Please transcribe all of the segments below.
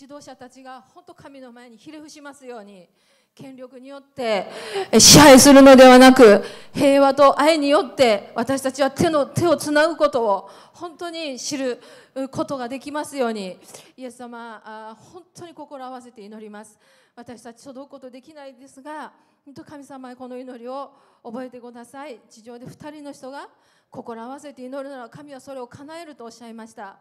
指導者たちが本当神の前にひれ伏しますように権力によって支配するのではなく平和と愛によって私たちは手の手をつなぐことを本当に知ることができますようにイエス様本当に心合わせて祈ります私たち届くことできないですが本当神様へこの祈りを覚えてください地上で2人の人が心を合わせて祈るなら神はそれを叶えるとおっしゃいました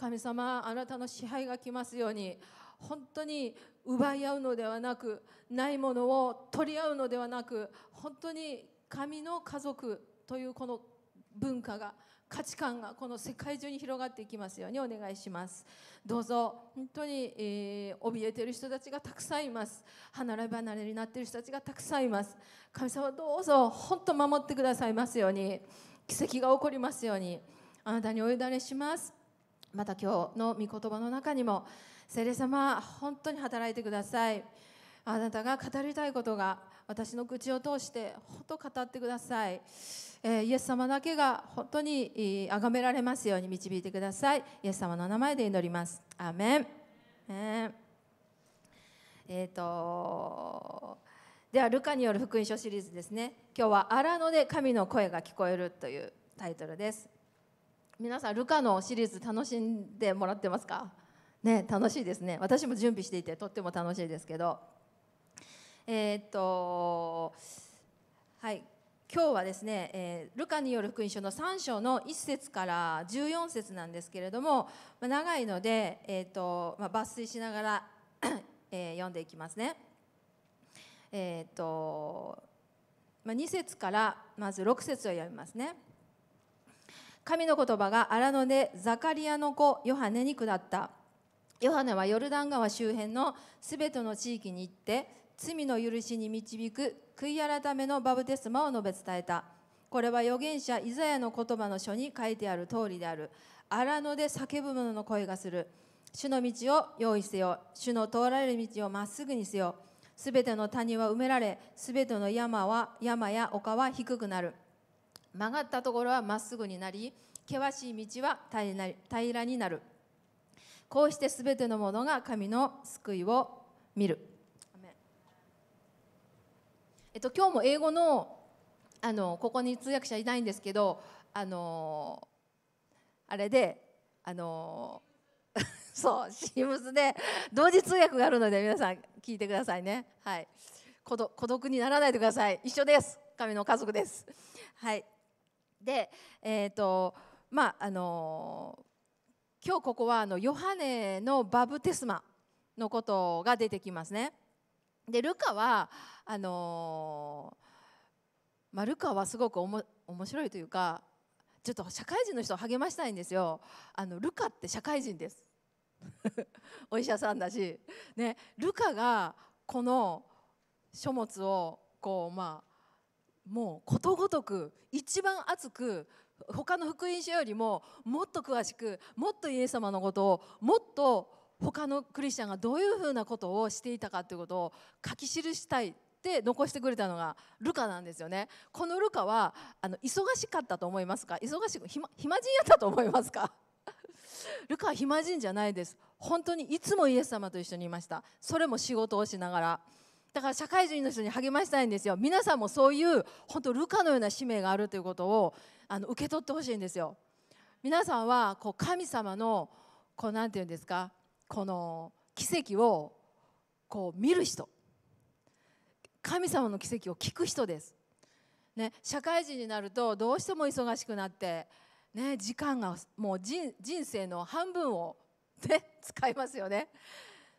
神様あなたの支配が来ますように本当に奪い合うのではなくないものを取り合うのではなく本当に神の家族というこの文化が価値観がこの世界中に広がっていきますようにお願いしますどうぞ本当に、えー、怯えている人たちがたくさんいます離れ離れになっている人たちがたくさんいます神様どうぞ本当守ってくださいますように奇跡が起こりますようにあなたにお委ねしますまた今日の御言葉の中にも聖霊様本当に働いてくださいあなたが語りたいことが私の口を通して本当語ってください、えイエス様だけが本当に崇められますように導いてくださいイエス様の名前で祈りますアメンえー、っとではルカによる福音書シリーズですね今日は「荒野で神の声が聞こえる」というタイトルです皆さんルカのシリーズ楽しんでもらってますかね楽しいですね私も準備していてとっても楽しいですけどえー、っとはい今日はですね、えー、ルカによる福音書の3章の1節から14節なんですけれども、まあ、長いので、えーとまあ、抜粋しながらえー、読んでいきますね。えーとまあ、2節からまず6節を読みますね。神の言葉が荒野でザカリアの子ヨハネに下ったヨハネはヨルダン川周辺のすべての地域に行って罪の許しに導く悔い改めのバブテスマを述べ伝えたこれは預言者イザヤの言葉の書に書いてある通りである荒野で叫ぶ者の声がする主の道を用意せよ主の通られる道をまっすぐにせよすべての谷は埋められすべての山は山や丘は低くなる曲がったところはまっすぐになり険しい道は平らになるこうしてすべてのものが神の救いを見るえっと今日も英語のあのここに通訳者いないんですけどあのあれであの そうシームスで同時通訳があるので皆さん聞いてくださいねはい孤独にならないでください一緒です神の家族ですはいで、えーとまああの今日ここはあのヨハネのバブテスマのことが出てきますね。でルカはあのまあ、ルカはすごくおも面白いというかちょっと社会人の人を励ましたいんですよ。あのルカって社会人です お医者さんだし、ね、ルカがこの書物をこう、まあ、もうことごとく一番熱く他の福音書よりももっと詳しくもっとイエス様のことをもっと他のクリスチャンがどういうふうなことをしていたかということを書き記したいって残してくれたのがルカなんですよねこのルカはあの忙しかったと思いますか忙しく暇暇人やったと思いますか ルカは暇人じゃないです本当にいつもイエス様と一緒にいましたそれも仕事をしながらだから社会人の人に励ましたいんですよ皆さんもそういう本当ルカのような使命があるということをあの受け取ってほしいんですよ皆さんはこう神様のこうなんていうんですかこの奇跡をこう見る人神様の奇跡を聞く人です、ね、社会人になるとどうしても忙しくなって、ね、時間がもう人生の半分を、ね、使いますよね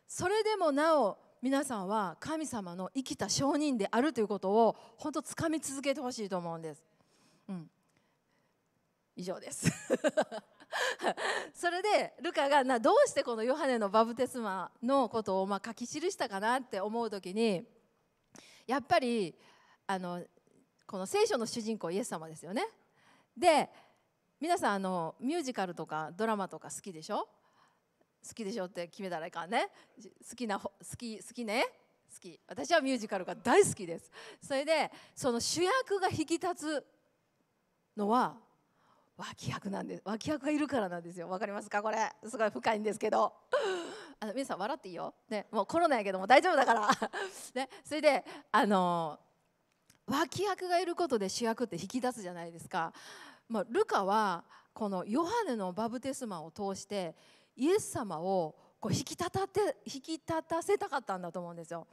それでもなお皆さんは神様の生きた証人であるということを本当つかみ続けてほしいと思うんです。うん、以上です それでルカがなどうしてこのヨハネのバブテスマのことをま書き記したかなって思う時にやっぱりあのこの聖書の主人公イエス様ですよね。で皆さんあのミュージカルとかドラマとか好きでしょ好きでしょって決めたらいかんね好きな好き好きね好き私はミュージカルが大好きですそれでその主役が引き立つのは脇役なんです脇役がいるからなんですよわかりますかこれすごい深いんですけどあの皆さん笑っていいよ、ね、もうコロナやけども大丈夫だから ね、それであの脇役がいることで主役って引き立つじゃないですか、まあ、ルカはこのヨハネのバブテスマを通してイエス様をこう引き立たて引き立たせたかったんだと思うんですよ。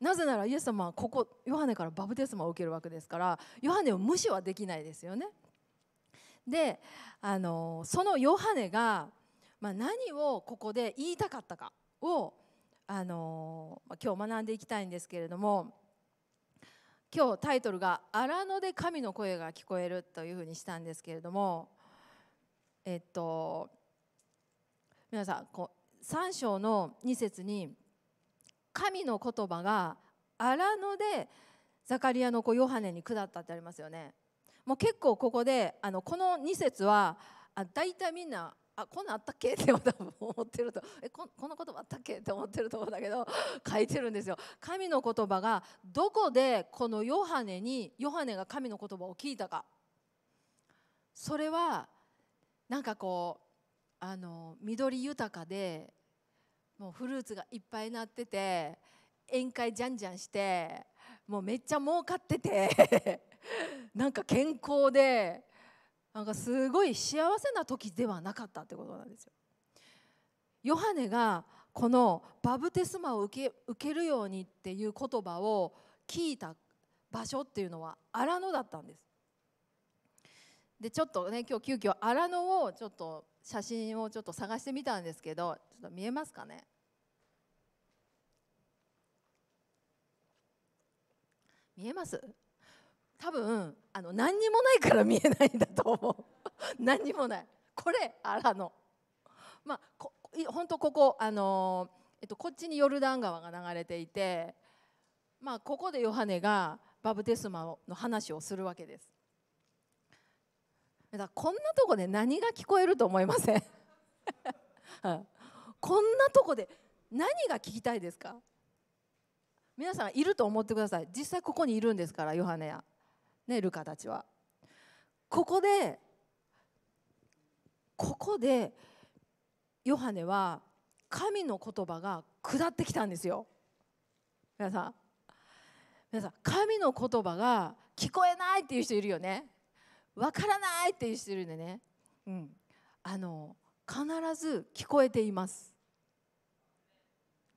なぜならイエス様はここヨハネからバブテスマを受けるわけですからヨハネを無視はできないですよね。であのそのヨハネが、まあ、何をここで言いたかったかをあの今日学んでいきたいんですけれども今日タイトルが「荒野で神の声が聞こえる」というふうにしたんですけれどもえっと皆さんこう3章の2節に神の言葉が荒野でザカリアの子ヨハネに下ったってありますよね。もう結構ここであのこの2節はあ大体みんなあこんなんあったっけ って多分思ってるとえここの言葉あったっけって思ってると思うんだけど書いてるんですよ。神の言葉がどこでこのヨハネにヨハネが神の言葉を聞いたかそれはなんかこうあの緑豊かでもうフルーツがいっぱいなってて宴会じゃんじゃんしてもうめっちゃ儲かってて なんか健康でなんかすごい幸せな時ではなかったってことなんですよ。ヨハネがこのバブテスマを受け受けるようにっていう言葉を聞いた場所っていうのは荒野だったんです。でちょっとね今日急遽荒野をちょっと写真をちょっと探してみたんですけどちょっと見えますかね見えます多分あの何にもないから見えないんだと思う 何にもないこれアラのまあこ本当ここあのえっとこっちにヨルダン川が流れていてまあここでヨハネがバブテスマの話をするわけですだこんなとこで何が聞こえると思いません こんなとこで何が聞きたいですか皆さんいると思ってください実際ここにいるんですからヨハネや、ね、ルカたちはここでここでヨハネは神の言葉が下ってきたんですよ皆さん皆さん神の言葉が聞こえないっていう人いるよねわからないっていう人いるんでね、うん、あの必ず聞こえています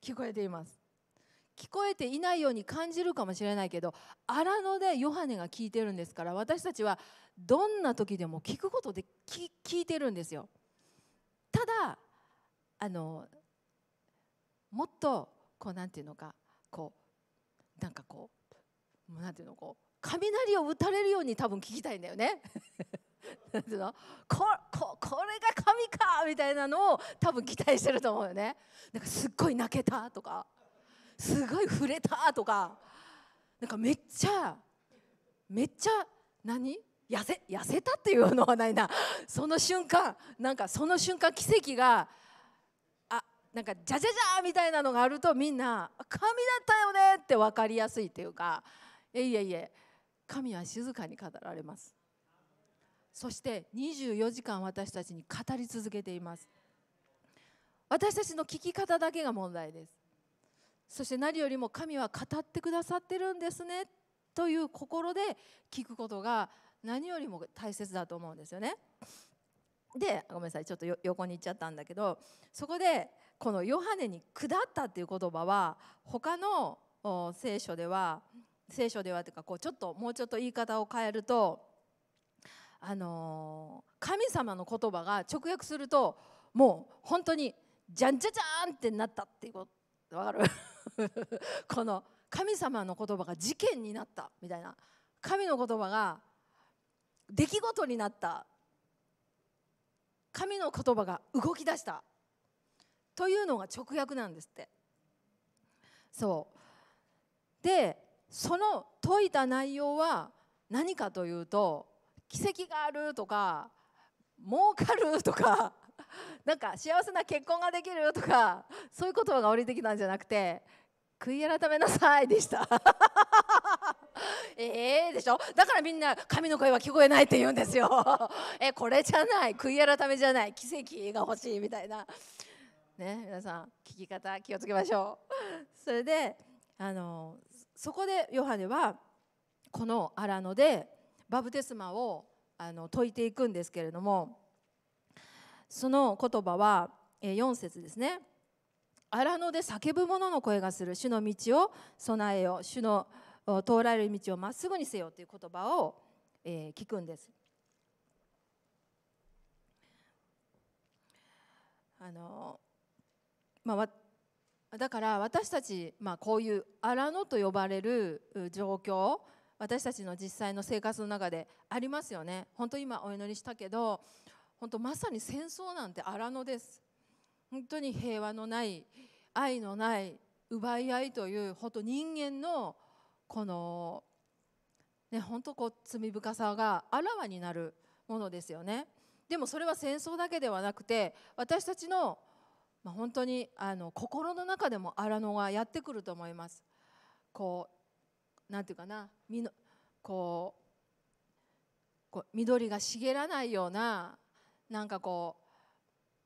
聞こえています聞こえていないように感じるかもしれないけど荒野でヨハネが聞いてるんですから私たちはどんな時でも聞くことで聞いてるんですよただあのもっとこうなんていうのかこうなんかこうなんていうのこう雷を打たれるように多分聞きたいんだよね。なんていうのこここれが神かみたいなのを多分期待してると思うよね。なんかすっごい泣けたとかすごい触れたとかなんかめっちゃめっちゃ何痩せ痩せたっていうのはないなその瞬間なんかその瞬間奇跡があなんかじゃじゃじゃみたいなのがあるとみんな「神だったよね」って分かりやすいっていうか「いえいえいえ神は静かに語られますそして24時間私たちに語り続けています私たちの聞き方だけが問題ですそして何よりも神は語ってくださってるんですねという心で聞くことが何よりも大切だと思うんですよね。でごめんなさいちょっと横に行っちゃったんだけどそこでこの「ヨハネに下った」っていう言葉は他の聖書では「聖書ではというかこうちょっともうちょっと言い方を変えるとあの神様の言葉が直訳するともう本当にじゃんじゃじゃーんってなったっていうことわかる この神様の言葉が事件になったみたいな神の言葉が出来事になった神の言葉が動き出したというのが直訳なんですってそうでその説いた内容は何かというと奇跡があるとか儲かるとか なんか幸せな結婚ができるとかそういう言葉が降りてきたんじゃなくて悔い改めなさいでした ええでしょだからみんな神の声は聞こえないって言うんですよ えこれじゃない悔い改めじゃない奇跡が欲しいみたいなね皆さん聞き方気をつけましょうそれであのそこでヨハネはこの荒野でバブテスマをあの説いていくんですけれどもその言葉は4節ですね荒野で叫ぶ者の声がする主の道を備えよ主の通られる道をまっすぐにせよという言葉を、え聞くんですあの、まあ、だから私たち、まあ、こういう荒野と呼ばれる状況私たちの実際の生活の中でありますよね本当今お祈りしたけど本当まさに戦争なんて荒野です本当に平和のない愛のない奪い合いという本当人間のこのね本当こう罪深さがあらわになるものですよねでもそれは戦争だけではなくて私たちのまあ、本当にあの心の中でも荒野がやってくると思います。こうなんていうかなみのこうこう緑が茂らないようななんかこ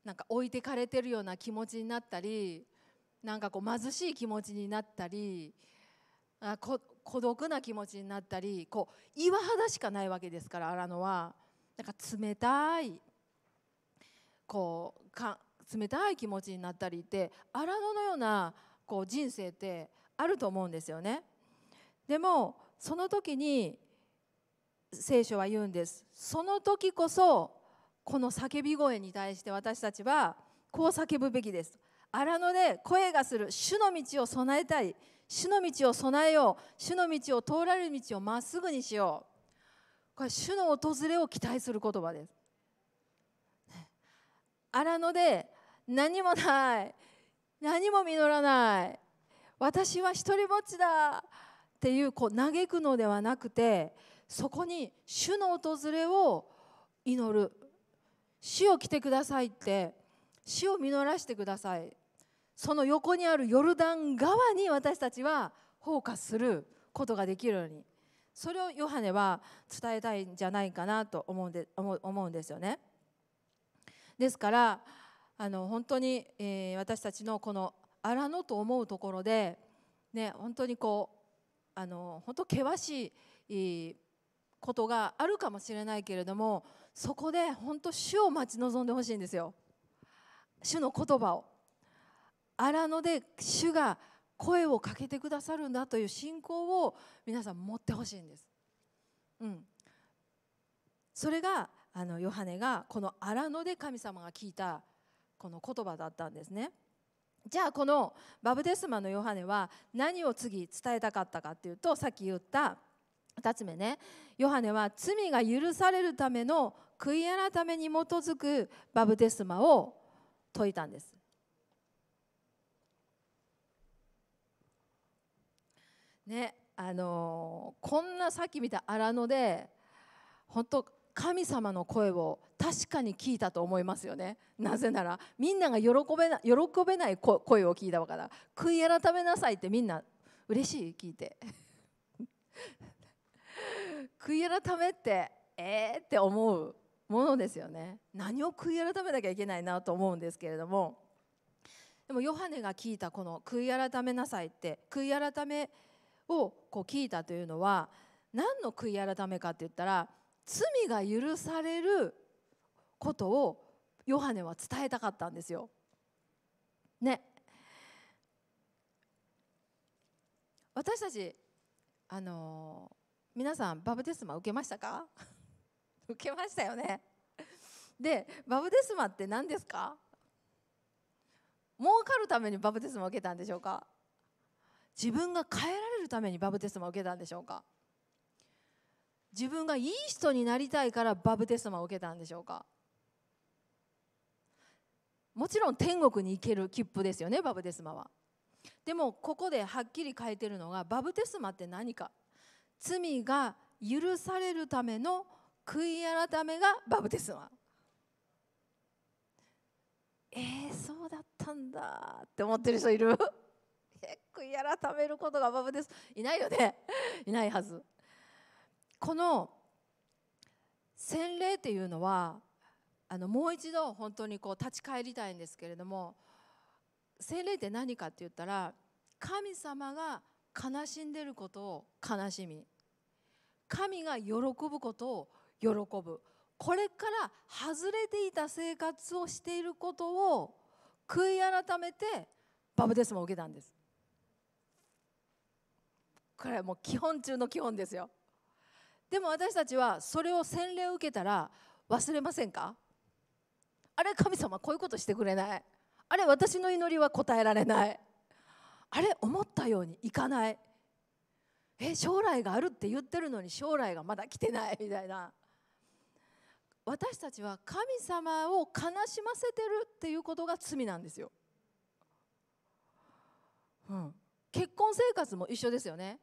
うなんか置いてかれてるような気持ちになったりなんかこう貧しい気持ちになったりあこ孤独な気持ちになったりこう岩肌しかないわけですから荒野はなんか冷たいこうか冷たい気持ちになったりって荒野のようなこう人生ってあると思うんですよね。でもその時に聖書は言うんです。その時こそこの叫び声に対して私たちはこう叫ぶべきです。荒野で声がする主の道を備えたい主の道を備えよう主の道を通られる道をまっすぐにしようこれ主の訪れを期待する言葉です。荒野で何もない何も実らない私は一人ぼっちだっていうこう嘆くのではなくてそこに主の訪れを祈る主を来てくださいって主を実らしてくださいその横にあるヨルダン側に私たちはフォーカスすることができるようにそれをヨハネは伝えたいんじゃないかなと思うんで思うんですよね。ですからあの本当に、えー、私たちのこの荒野と思うところで、ね、本当にこうあの本当険しいことがあるかもしれないけれどもそこで本当主を待ち望んでほしいんですよ主の言葉を荒野で主が声をかけてくださるんだという信仰を皆さん持ってほしいんです、うん、それがあのヨハネがこの荒野で神様が聞いたこの言葉だったんですね。じゃあこのバブデスマのヨハネは何を次伝えたかったかっていうとさっき言った2つ目ねヨハネは罪が許されるための悔い改めに基づくバブテスマを説いたんです。ねあのこんなさっき見た荒野で本当神様の声を確かに聞いたと思いますよねなぜならみんなが喜べな喜べない声を聞いたわけだ悔い改めなさいってみんな嬉しい聞いて悔 い改めってえーって思うものですよね何を悔い改めなきゃいけないなと思うんですけれどもでもヨハネが聞いたこの「悔い改めなさい」って悔い改めをこう聞いたというのは何の悔い改めかって言ったら罪が許されることをヨハネは伝えたかったんですよ。ね。私たちあの皆さんバブテスマ受けましたか 受けましたよね。でバブテスマって何ですか儲かるためにバブテスマを受けたんでしょうか自分が変えられるためにバブテスマを受けたんでしょうか自分がいい人になりたいからバブテスマを受けたんでしょうかもちろん天国に行ける切符ですよねバブテスマはでもここではっきり書いてるのがバブテスマって何か罪が許されるための悔い改めがバブテスマえー、そうだったんだって思ってる人いる 悔い改めることがバブテスマいないよねいないはずこの洗礼っていうのはあのもう一度本当にこう立ち返りたいんですけれども洗礼って何かって言ったら神様が悲しんでることを悲しみ神が喜ぶことを喜ぶこれから外れていた生活をしていることを悔い改めてバブテスマを受けたんです。これはもう基本中の基本ですよ。でも私たちはそれを洗礼を受けたら忘れませんかあれ神様こういうことしてくれないあれ私の祈りは答えられないあれ思ったようにいかないえ将来があるって言ってるのに将来がまだ来てないみたいな私たちは神様を悲しませてるっていうことが罪なんですよ、うん、結婚生活も一緒ですよね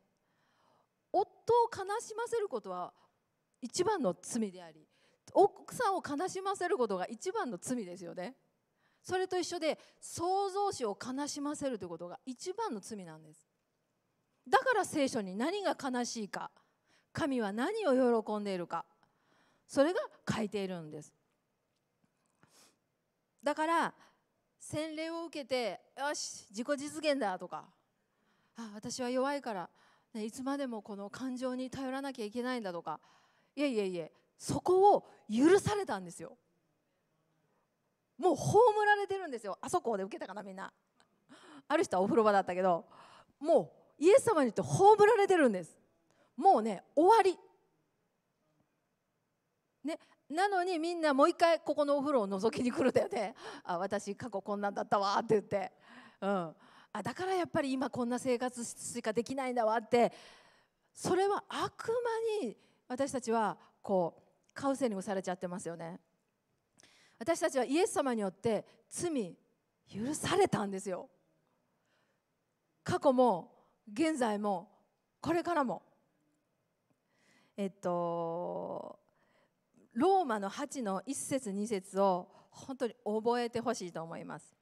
夫を悲しませることは一番の罪であり奥さんを悲しませることが一番の罪ですよねそれと一緒で創造主を悲しませるということが一番の罪なんですだから聖書に何が悲しいか神は何を喜んでいるかそれが書いているんですだから洗礼を受けてよし自己実現だとかあ私は弱いからね、いつまでもこの感情に頼らなきゃいけないんだとかいえいえいえそこを許されたんですよもう葬られてるんですよあそこで受けたかなみんなある人はお風呂場だったけどもうイエス様に言って葬られてるんですもうね終わりね、なのにみんなもう一回ここのお風呂を覗きに来るんだよねあ私過去こんなんだったわって言って、うん、あだからやっぱり今こんな生活しかできないんだわってそれは悪魔に私たちはこうカウンセリングされちゃってますよね私たちはイエス様によって罪許されたんですよ過去も現在もこれからもえっとローマの8の1節2節を本当に覚えてほしいと思います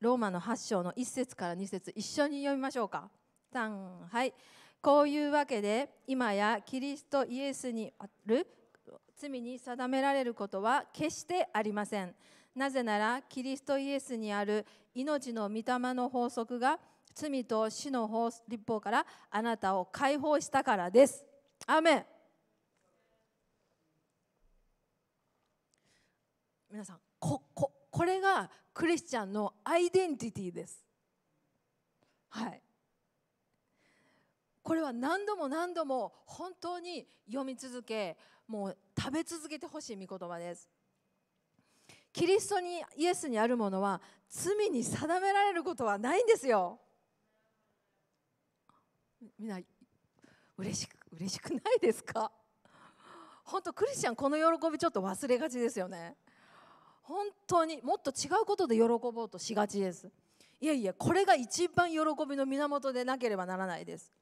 ローマの8章の1節から2節一緒に読みましょうか。3はいこういうわけで今やキリストイエスにある罪に定められることは決してありません。なぜならキリストイエスにある命の御霊の法則が罪と死の法立法からあなたを解放したからです。アメン皆さんこここれがクリスチャンのアイデンティティです。はい、これは何度も何度も本当に読み続けもう食べ続けてほしい御言葉です。キリストにイエスにあるものは罪に定められることはないんですよ。みんな嬉しく嬉しくないですか本当クリスチャンこの喜びちょっと忘れがちですよね。本当にもっと違うことで喜ぼうとしがちですいやいやこれが一番喜びの源でなければならないです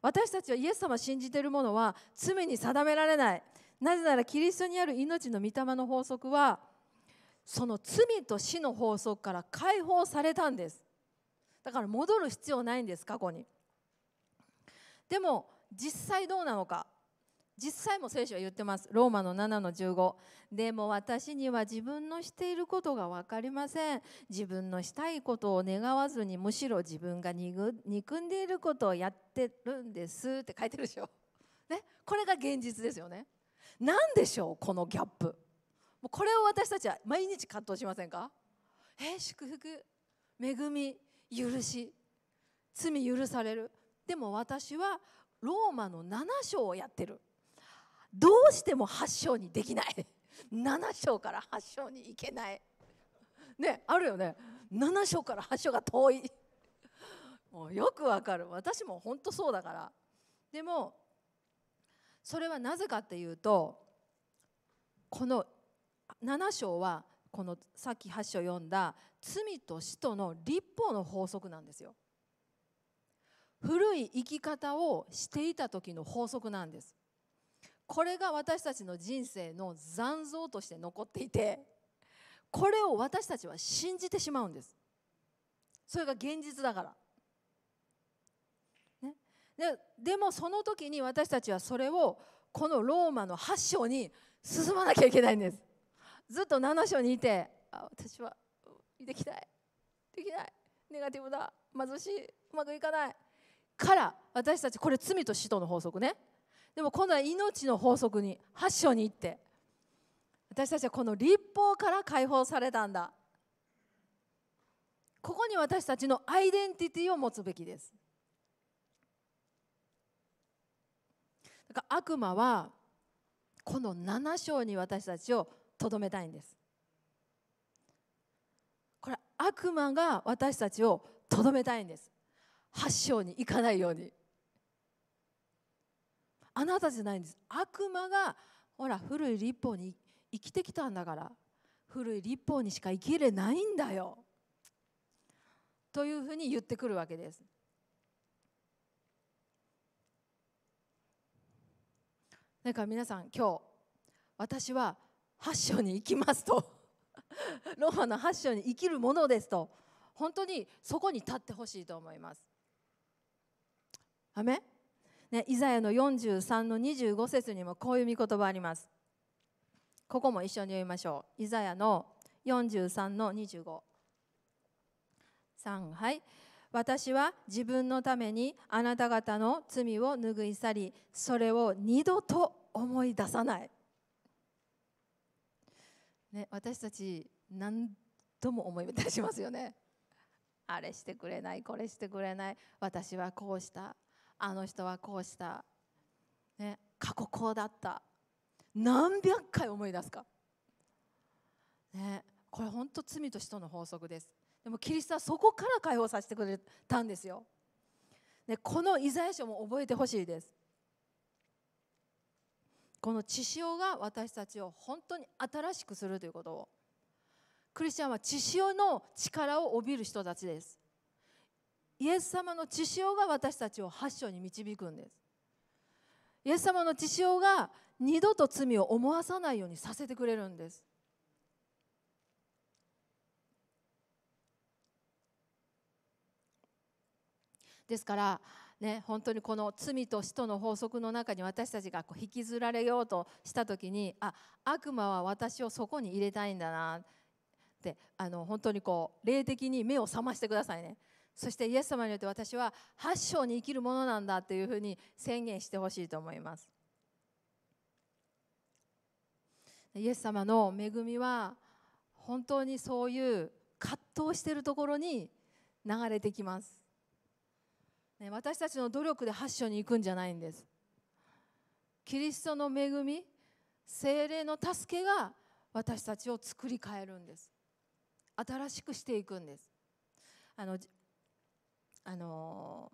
私たちはイエス様を信じているものは罪に定められないなぜならキリストにある命の御霊の法則はその罪と死の法則から解放されたんですだから戻る必要ないんです過去にでも実際どうなのか実際も聖書は言ってますローマの7の15でも私には自分のしていることが分かりません自分のしたいことを願わずにむしろ自分が憎んでいることをやってるんですって書いてるでしょ、ね、これが現実ですよね何でしょうこのギャップもうこれを私たちは毎日葛藤しませんかえ祝福恵み許し罪許されるでも私はローマの7章をやってるどうしても8章にできない7 章から8章に行けないねあるよね7章から8章が遠い もうよくわかる私も本当そうだからでもそれはなぜかっていうとこの7章はこのさっき8章読んだ罪と死との立法の法則なんですよ古い生き方をしていた時の法則なんですこれが私たちの人生の残像として残っていてこれを私たちは信じてしまうんですそれが現実だから、ね、ででもその時に私たちはそれをこのローマの8章に進まなきゃいけないんですずっと7章にいてあ私はできないできないネガティブだ貧しいうまくいかないから私たちこれ罪と死との法則ねでも今度は命の法則に8章に行って私たちはこの立法から解放されたんだここに私たちのアイデンティティを持つべきですだから悪魔はこの7章に私たちをとどめたいんですこれ悪魔が私たちをとどめたいんです8章に行かないようにあなたじゃないんです悪魔がほら古い立法に生きてきたんだから古い立法にしか生きれないんだよというふうに言ってくるわけです。んか皆さん今日私は8章に行きますと ローマの8章に生きるものですと本当にそこに立ってほしいと思います。アメね、イザヤの43の25節にもこういう御言葉あります。ここも一緒に読みましょう。イザヤの43の25。3はい。私は自分のためにあなた方の罪を拭い去り、それを二度と思い出さない。ね、私たち何度も思い出しますよね。あれしてくれないこれしてくれない私はこうしたあの人はこうした、ね、過去こうだった何百回思い出すか、ね、これ本当罪と死との法則ですでもキリストはそこから解放させてくれたんですよ、ね、このイザヤ書も覚えてほしいですこの血潮が私たちを本当に新しくするということをクリスチャンは血潮の力を帯びる人たちですイエス様の血潮が私たちを発祥に導くんですイエス様の血潮が二度と罪を思わさないようにさせてくれるんですですからね、本当にこの罪と死との法則の中に私たちがこう引きずられようとした時にあ悪魔は私をそこに入れたいんだなってあの本当にこう霊的に目を覚ましてくださいねそしてイエス様によって私は8章に生きるものなんだというふうに宣言してほしいと思いますイエス様の恵みは本当にそういう葛藤しているところに流れてきます、ね、私たちの努力で8章に行くんじゃないんですキリストの恵み精霊の助けが私たちを作り変えるんです新しくしていくんですあのあの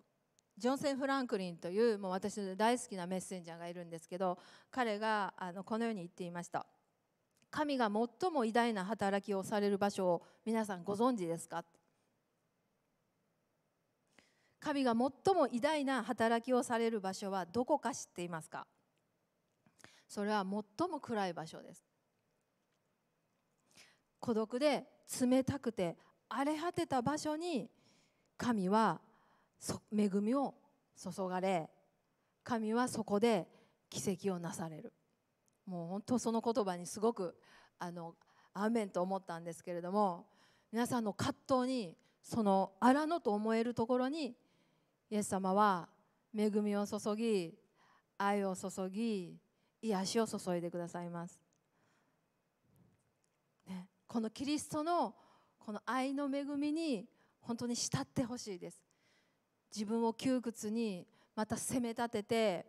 ジョンセン・フランクリンというもう私の大好きなメッセンジャーがいるんですけど彼があのこのように言っていました「神が最も偉大な働きをされる場所を皆さんご存知ですか?」神が最も偉大な働きをされる場所はどこか知っていますかそれは最も暗い場所です孤独で冷たくて荒れ果てた場所に神は恵みを注がれ神はそこで奇跡をなされるもう本当その言葉にすごくあのアーメンと思ったんですけれども皆さんの葛藤にその荒野と思えるところにイエス様は恵みを注ぎ愛を注ぎ癒しを注いでくださいます、ね、このキリストのこの愛の恵みに本当に慕ってほしいです自分を窮屈にまた責め立てて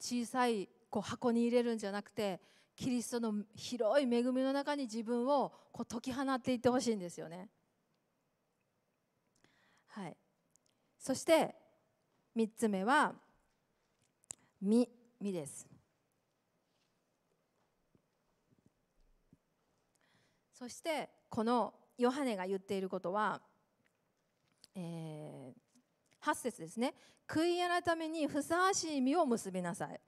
小さいこう箱に入れるんじゃなくてキリストの広い恵みの中に自分をこう解き放っていってほしいんですよね。はい、そして3つ目は「み」みです。そしてこのヨハネが言っていることはえー、8節ですね悔い改めにふさわしい実を結びなさい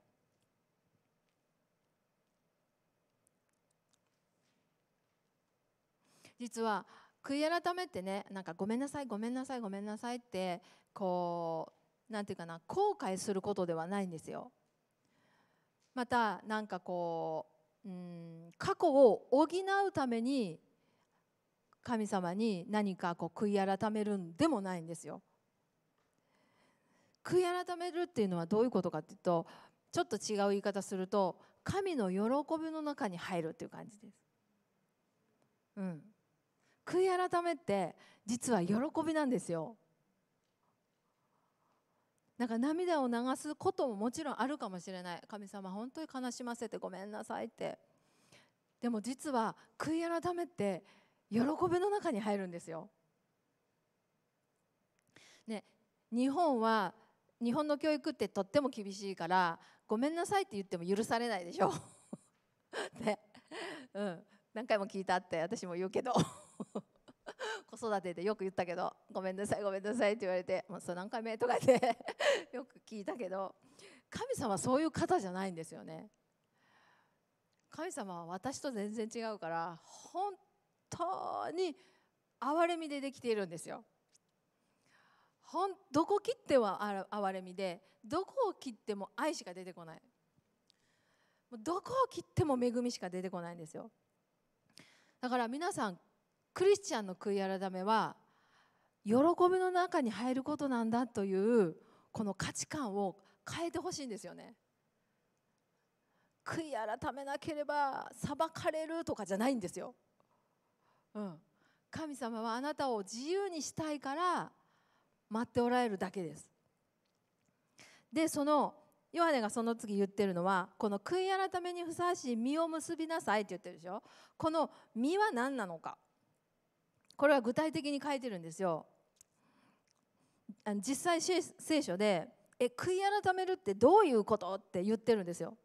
実は悔い改めってねなんかごめんなさいごめんなさいごめんなさいってこうなんていうかな後悔することではないんですよ。またなんかこううん過去を補うために神様に何かこう悔い改めるんでもないんですよ。悔い改めるっていうのはどういうことかっていうとちょっと違う言い方すると神の喜びの中に入るっていう感じです。うん、悔い改めって実は喜びなんですよ。なんか涙を流すことももちろんあるかもしれない神様本当に悲しませてごめんなさいってでも実は悔い改めって喜びの中に入るんですよ。ね、日本は日本の教育ってとっても厳しいからごめんなさいって言っても許されないでしょ。ねうん、何回も聞いたって私も言うけど 子育てでよく言ったけど「ごめんなさいごめんなさい」って言われて「もうそ何回目?」とかで よく聞いたけど神様はそういう方じゃないんですよね。神様は私と全然違うから本当に憐れみでできているんですよ。ほんどこ切っては憐れみでどこを切っても愛しか出てこないどこを切っても恵みしか出てこないんですよだから皆さんクリスチャンの悔い改めは喜びの中に入ることなんだというこの価値観を変えてほしいんですよね悔い改めなければ裁かれるとかじゃないんですようん、神様はあなたを自由にしたいから待っておられるだけですでそのヨハネがその次言ってるのはこの悔い改めにふさわしい実を結びなさいって言ってるでしょこの実は何なのかこれは具体的に書いてるんですよ実際聖書でえ悔い改めるってどういうことって言ってるんですよ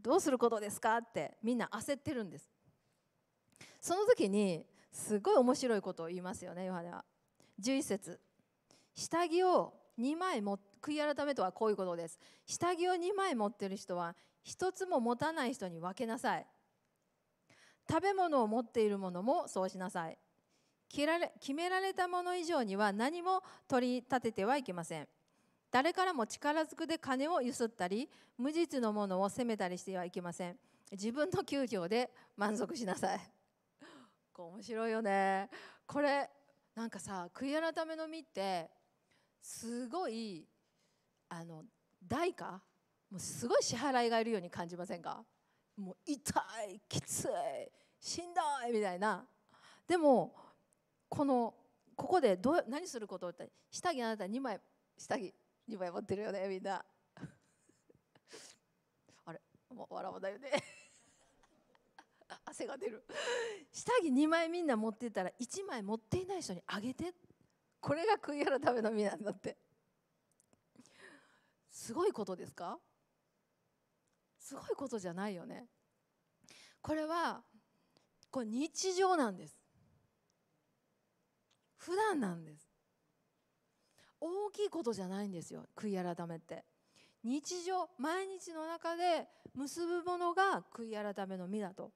どうすることですかってみんな焦ってるんですその時にすごい面白いことを言いますよねヨハネは11節下着を2枚も悔い改めとはこういうことです下着を2枚持ってる人は1つも持たない人に分けなさい食べ物を持っているものもそうしなさい決められたもの以上には何も取り立ててはいけません誰からも力ずくで金をゆすったり無実のものを責めたりしてはいけません自分の給料で満足しなさい面白いよねこれなんかさ「悔い改めの実」ってすごいあの代価もうすごい支払いがいるように感じませんかもう痛いきついしんどいみたいなでもこのここでどう何することって下着あなた2枚下着2枚持ってるよねみんな あれもう笑わないよね汗が出る下着2枚みんな持ってたら1枚持っていない人にあげてこれが悔い改めの実なんだってすごいことですかすごいことじゃないよねこれはこれ日常なんです普段なんです大きいことじゃないんですよ悔い改めって日常毎日の中で結ぶものが悔い改めの実だと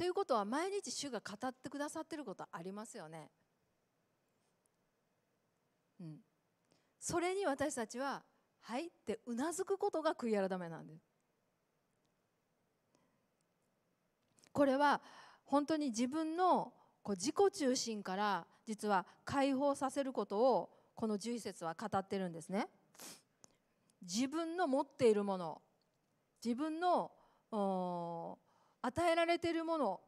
ということは毎日主が語ってくださってることありますよね。うん、それに私たちは「はい」ってうなずくことが悔い改めなんです。これは本当に自分のこう自己中心から実は解放させることをこの11節は語ってるんですね。自分の持っているもの自分の与えられているもの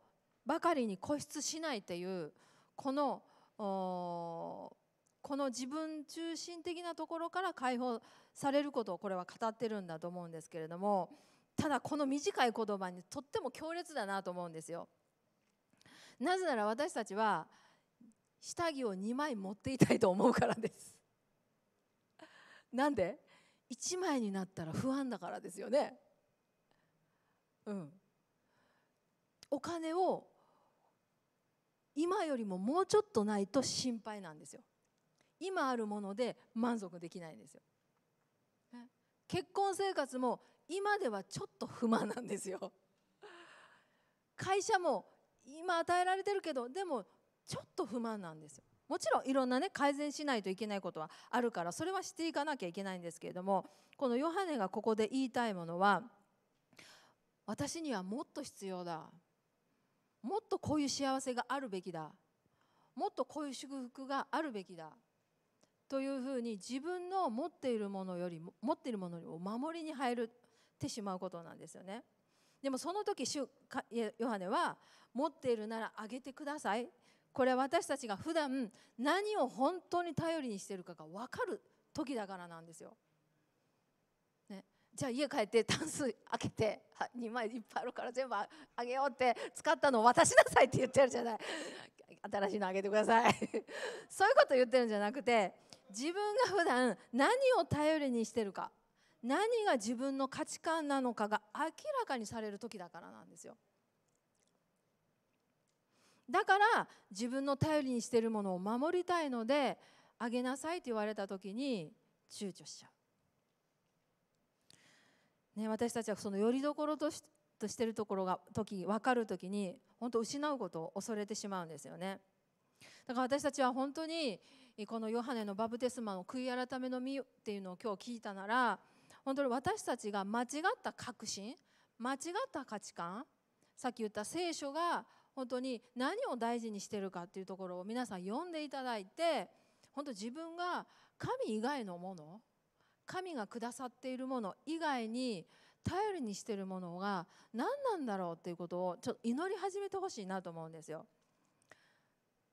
ばかりに固執しないというこのこの自分中心的なところから解放されることをこれは語ってるんだと思うんですけれどもただこの短い言葉にとっても強烈だなと思うんですよ。なぜなら私たちは下着を2枚持っていたいと思うからです。なんで1枚になったら不安だからですよね。うん、お金を今よりももうちょっとないと心配なんですよ今あるもので満足できないんですよ結婚生活も今ではちょっと不満なんですよ会社も今与えられてるけどでもちょっと不満なんですよもちろんいろんなね改善しないといけないことはあるからそれはしていかなきゃいけないんですけれどもこのヨハネがここで言いたいものは私にはもっと必要だもっとこういう幸せがあるべきだもっとこういう祝福があるべきだというふうに自分の持っているものよりも持っているものを守りに入るてしまうことなんですよね。でもその時ヨハネは持っているならあげてくださいこれは私たちが普段何を本当に頼りにしているかが分かる時だからなんですよ。じゃあ家帰ってタンス開けて2枚いっぱいあるから全部あげようって使ったのを渡しなさいって言ってるじゃない新しいのあげてください そういうこと言ってるんじゃなくて自分が普段何を頼りにしてるか何が自分の価値観なのかが明らかにされる時だからなんですよだから自分の頼りにしてるものを守りたいのであげなさいって言われた時に躊躇しちゃうね、私たちはそのよりどころとしとしてるところが時分かる時に本当失うことを恐れてしまうんですよねだから私たちは本当にこのヨハネのバブテスマの悔い改めの実っていうのを今日聞いたなら本当に私たちが間違った確信間違った価値観さっき言った聖書が本当に何を大事にしてるかっていうところを皆さん読んでいただいて本当自分が神以外のもの神がくださっているもの以外に頼りにしているものが何なんだろうということをちょっと祈り始めてほしいなと思うんですよ。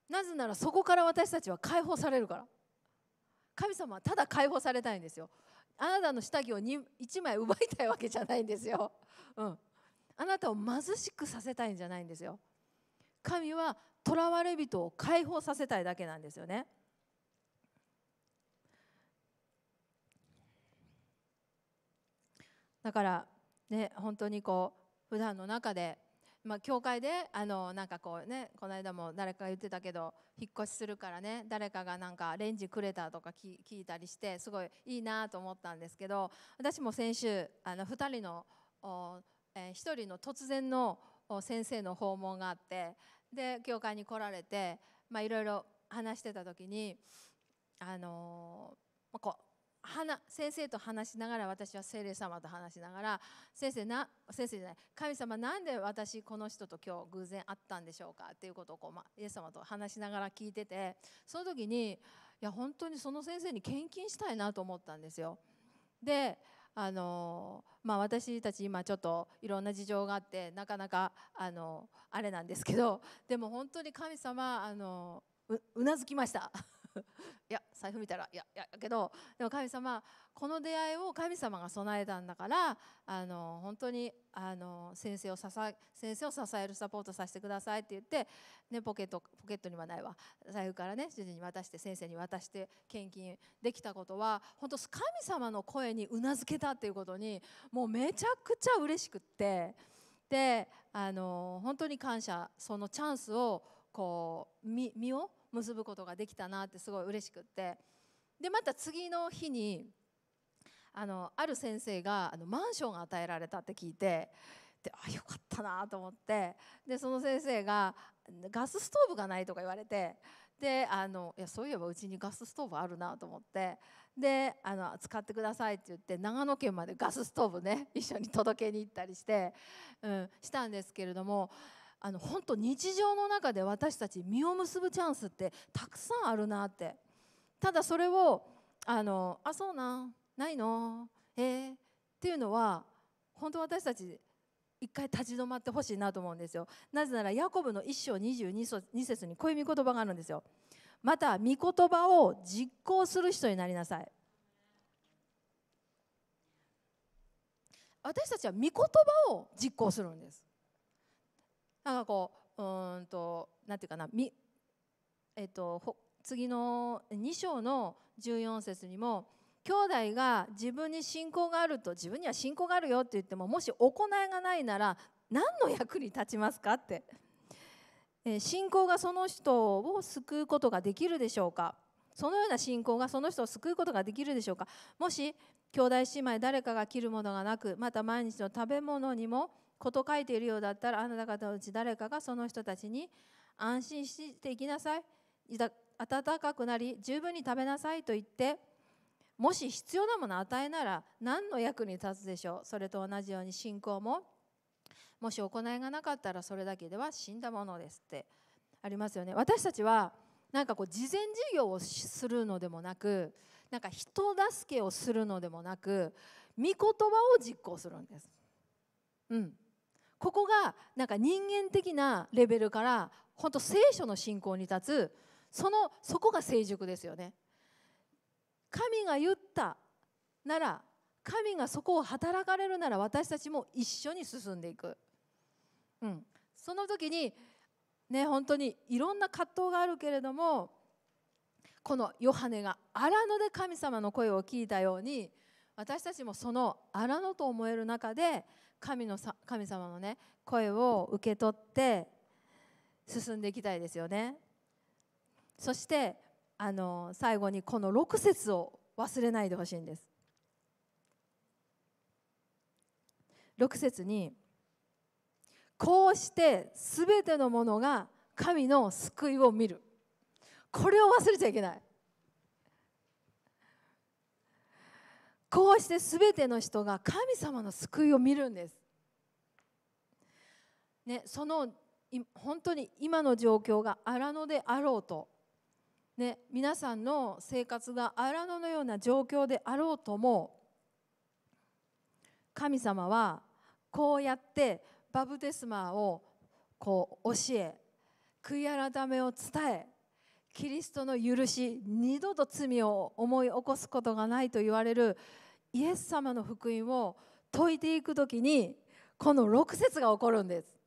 なぜならそこから私たちは解放されるから神様はただ解放されたいんですよあなたの下着を1枚奪いたいわけじゃないんですよ、うん、あなたを貧しくさせたいんじゃないんですよ神は囚われ人を解放させたいだけなんですよねだからね本当にこう普段の中でまあ、教会であのなんかこうねこの間も誰かが言ってたけど引っ越しするからね誰かがなんかレンジくれたとか聞いたりしてすごいいいなと思ったんですけど私も先週あの2人のえー、1人の突然の先生の訪問があってで教会に来られていろいろ話してた時にあのー、こう先生と話しながら私は精霊様と話しながら先生な先生じゃない神様なんで私この人と今日偶然会ったんでしょうかっていうことをこう、ま、イエス様と話しながら聞いててその時にいや本当にその先生に献金したいなと思ったんですよ。であのまあ、私たち今ちょっといろんな事情があってなかなかあのあれなんですけどでも本当に神様あのうなずきました。いや財布見たらいやいやけどでも神様この出会いを神様が備えたんだからあの本当にあの先生を支え先生を支えるサポートさせてくださいって言って、ね、ポケットポケットにはないわ財布からね主人に渡して先生に渡して献金できたことは本当神様の声にうなずけたっていうことにもうめちゃくちゃ嬉しくってであの本当に感謝そのチャンスをこう身を結ぶことができたなってすごい嬉しくってでまた次の日にあのある先生があのマンションが与えられたって聞いてであよかったなと思ってでその先生がガスストーブがないとか言われてであのいやそういえばうちにガスストーブあるなと思ってであの使ってくださいって言って長野県までガスストーブね一緒に届けに行ったりして、うん、したんですけれどもあの本当日常の中で私たち実を結ぶチャンスってたくさんあるなってただそれをあのあそうなんないのえー、っていうのは本当私たち一回立ち止まってほしいなと思うんですよなぜならヤコブの一章22節にこういう御言葉があるんですよまた御言葉を実行する人になりなさい私たちは御言葉を実行するんですなんかこううんとなんていうかなみ、えっと、次の2章の14節にも兄弟が自分に信仰があると自分には信仰があるよって言ってももし行いがないなら何の役に立ちますかって、えー、信仰がその人を救うことができるでしょうかそのような信仰がその人を救うことができるでしょうかもし兄弟姉妹誰かが着るものがなくまた毎日の食べ物にもこと書いているようだったらあなた方のうち誰かがその人たちに安心していきなさい暖かくなり十分に食べなさいと言ってもし必要なものを与えなら何の役に立つでしょうそれと同じように信仰ももし行いがなかったらそれだけでは死んだものですってありますよね私たちはなんかこう慈善事業をするのでもなくなんか人助けをするのでもなく御言葉を実行するんです。うん、ここがなんか人間的なレベルから本当聖書の信仰に立つそのそこが成熟ですよね。神が言ったなら神がそこを働かれるなら私たちも一緒に進んでいく、うん、その時にね本当にいろんな葛藤があるけれどもこのヨハネが荒野で神様の声を聞いたように私たちもその荒野と思える中で神のさ神様のね声を受け取って進んでいきたいですよねそしてあの最後にこの6節を忘れないでほしいんです6節にこうしてすべてのものが神の救いを見るこれを忘れちゃいけないこうして全ての人が神様の救いを見るんです。ね、その本当に今の状況が荒野であろうと、ね、皆さんの生活が荒野のような状況であろうとも神様はこうやってバブテスマをこう教え悔い改めを伝えキリストの許し二度と罪を思い起こすことがないと言われるイエス様の福音を解いていく時にこの6節が起こるんです。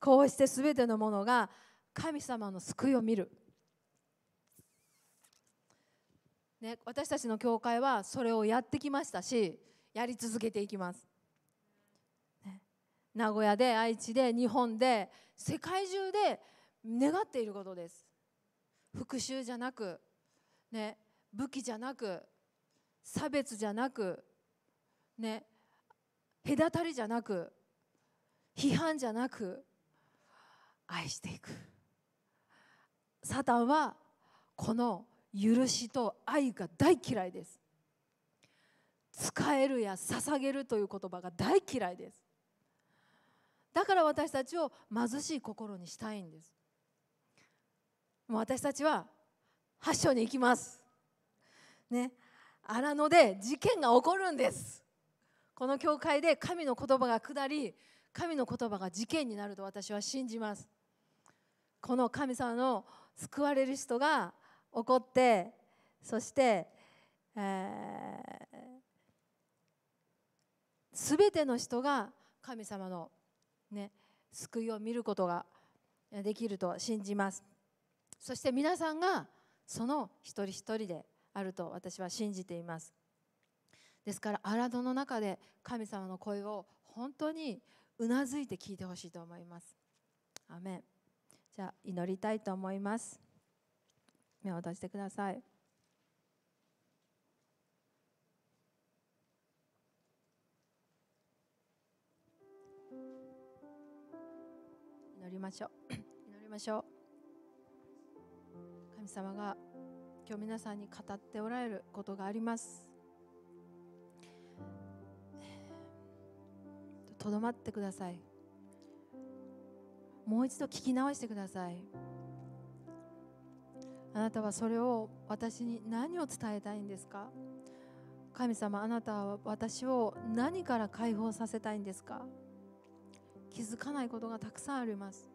こうして全てのものが神様の救いを見る。ね、私たちの教会はそれをやってきましたしやり続けていきます、ね、名古屋で愛知で日本で世界中で願っていることです復讐じゃなく、ね、武器じゃなく差別じゃなく、ね、隔たりじゃなく批判じゃなく愛していくサタンはこの許しと愛が大嫌いです使えるや捧げるという言葉が大嫌いですだから私たちを貧しい心にしたいんですもう私たちは発祥に行きます。ね、荒野で事件が起こるんです。この教会で神の言葉が下り、神の言葉が事件になると私は信じます。この神様の救われる人が起こって、そして、えー、全ての人が神様の、ね、救いを見ることができると信じます。そして皆さんがその一人一人であると私は信じていますですから荒野の中で神様の声を本当にうなずいて聞いてほしいと思いますアメンじゃあ祈りたいと思います目を閉じてください祈りましょう祈りましょう神様が今日皆さんに語っておられることがありますとどまってくださいもう一度聞き直してくださいあなたはそれを私に何を伝えたいんですか神様あなたは私を何から解放させたいんですか気づかないことがたくさんあります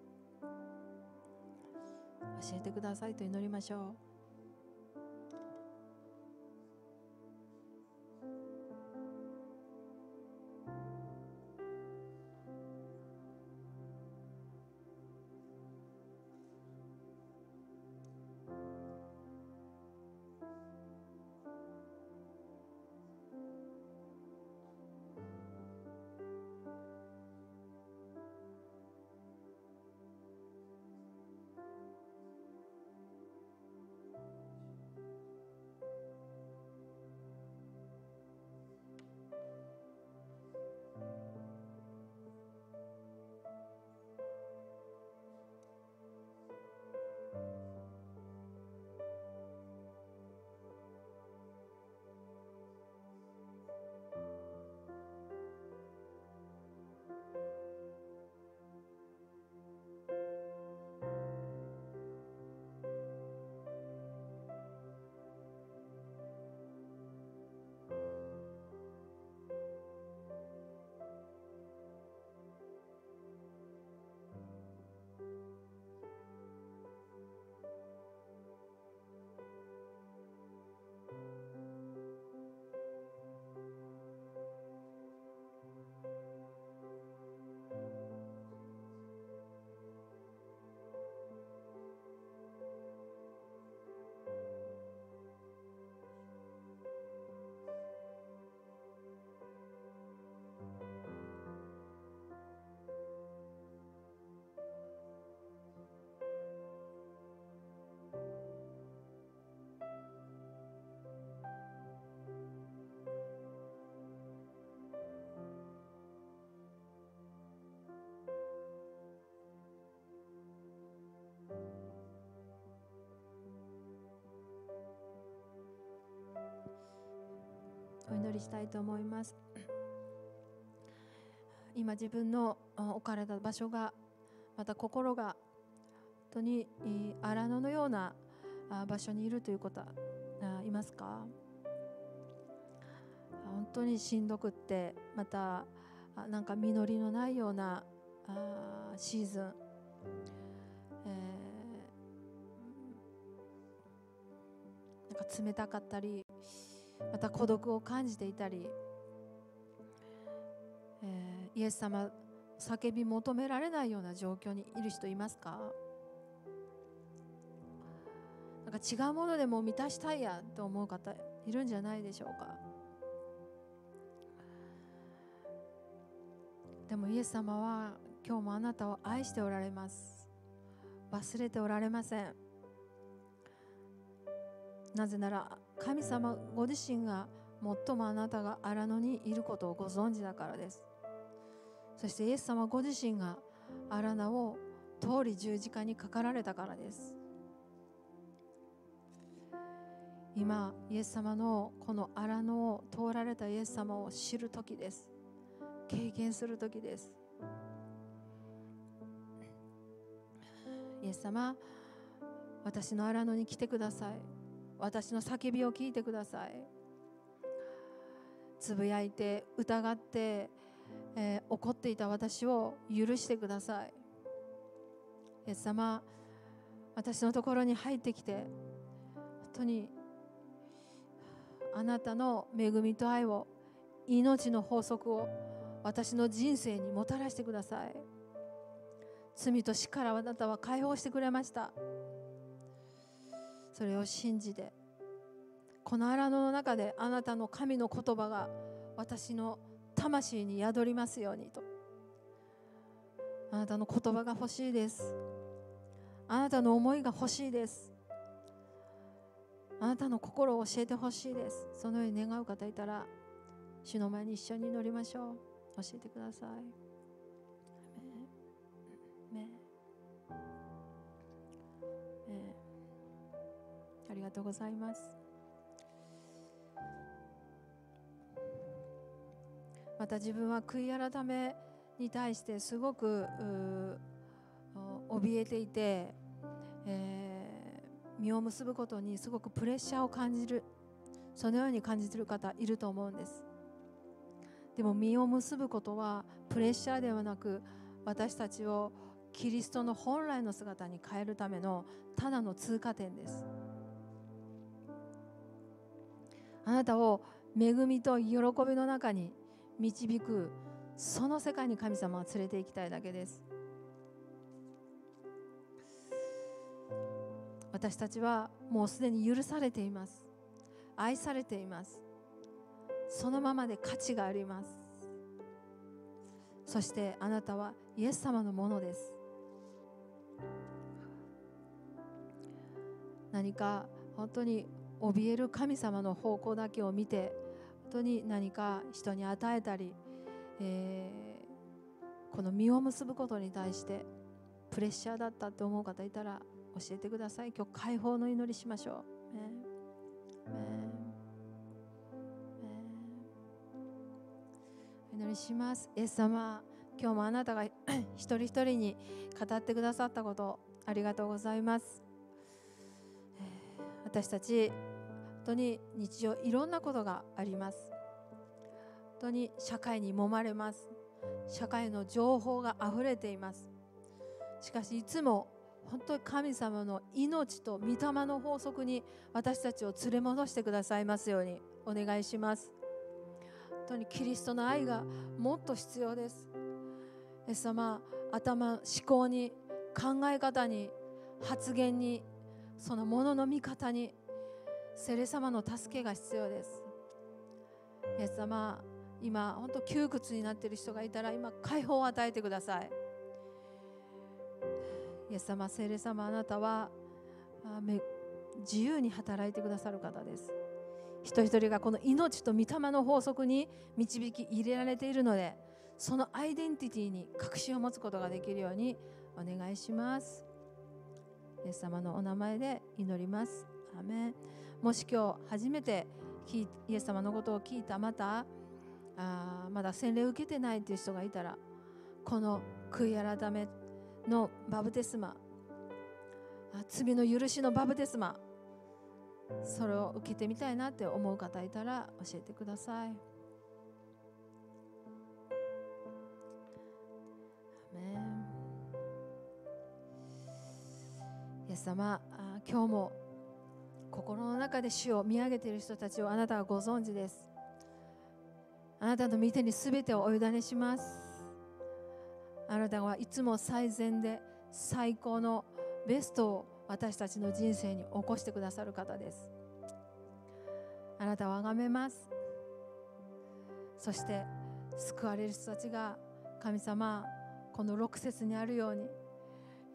教えてくださいと祈りましょうお祈りしたいと思います今自分の置かれた場所がまた心が本当に荒野のような場所にいるということはいますか本当にしんどくってまたなんか実りのないようなシーズン、えー、なんか冷たかったりまた孤独を感じていたり、えー、イエス様叫び求められないような状況にいる人いますかなんか違うものでも満たしたいやと思う方いるんじゃないでしょうかでもイエス様は今日もあなたを愛しておられます忘れておられませんなぜなら神様ご自身が最もあなたが荒野にいることをご存知だからですそしてイエス様ご自身が荒野を通り十字架にかかられたからです今イエス様のこの荒野を通られたイエス様を知る時です経験する時ですイエス様私の荒野に来てください私の叫びを聞いてくださいつぶやいて疑って、えー、怒っていた私を許してくださいイエス様私のところに入ってきて本当にあなたの恵みと愛を命の法則を私の人生にもたらしてください罪と死からあなたは解放してくれました。それを信じてこの荒野の中であなたの神の言葉が私の魂に宿りますようにとあなたの言葉が欲しいですあなたの思いが欲しいですあなたの心を教えて欲しいですそのように願う方いたら主の前に一緒に祈りましょう教えてくださいありがとうございますまた自分は悔い改めに対してすごく怯えていて、えー、実を結ぶことにすごくプレッシャーを感じるそのように感じてる方いると思うんですでも実を結ぶことはプレッシャーではなく私たちをキリストの本来の姿に変えるためのただの通過点ですあなたを恵みと喜びの中に導くその世界に神様は連れて行きたいだけです私たちはもうすでに許されています愛されていますそのままで価値がありますそしてあなたはイエス様のものです何か本当に怯える神様の方向だけを見て本当に何か人に与えたり、えー、この実を結ぶことに対してプレッシャーだったと思う方いたら教えてください今日解放の祈りしましょう。ねお祈りします。イエス様、今日もあなたが 一人一人に語ってくださったことありがとうございます。私たち当に日常いろんなことがあります本当に社会に揉まれます社会の情報があふれていますしかしいつも本当に神様の命と御霊の法則に私たちを連れ戻してくださいますようにお願いします本当にキリストの愛がもっと必要ですイエス様頭思考に考え方に発言にそのものの見方に聖霊様の助けが必要ですイエス様今本当窮屈になっている人がいたら今解放を与えてくださいイエス様聖霊様あなたは自由に働いてくださる方です一人一人がこの命と御霊の法則に導き入れられているのでそのアイデンティティに確信を持つことができるようにお願いしますイエス様のお名前で祈りますアメンもし今日初めてイエス様のことを聞いたまたあまだ洗礼を受けてないという人がいたらこの悔い改めのバブテスマ罪の許しのバブテスマそれを受けてみたいなって思う方いたら教えてください。イエス様今日も心の中で主を見上げている人たちをあなたはご存知ですあなたの御手に全てをお委ねしますあなたはいつも最善で最高のベストを私たちの人生に起こしてくださる方ですあなたを崇めますそして救われる人たちが神様この6節にあるように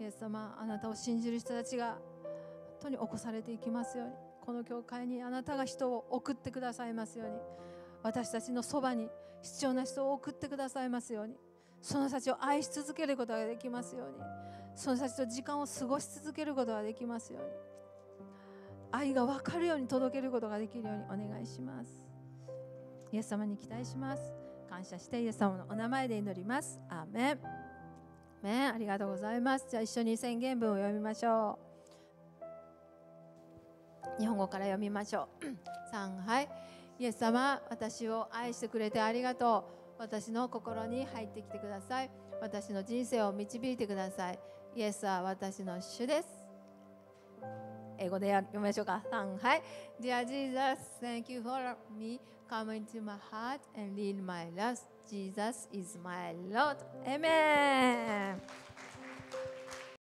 イエス様あなたを信じる人たちが当に起こされていきますようにこの教会にあなたが人を送ってくださいますように私たちのそばに必要な人を送ってくださいますようにその人たちを愛し続けることができますようにその人たちと時間を過ごし続けることができますように愛が分かるように届けることができるようにお願いしますイエス様に期待します感謝してイエス様のお名前で祈りますアーメンありがとうございますじゃあ一緒に宣言文を読みましょう日本語から読みましょうんはいイエス様私を愛してくれてありがとう私の心に入ってきてください私の人生を導いてくださいイエスは私の主です英語で読みましょうかんはい Dear Jesus thank you for me come into my heart and lead my life Jesus is my Lord Amen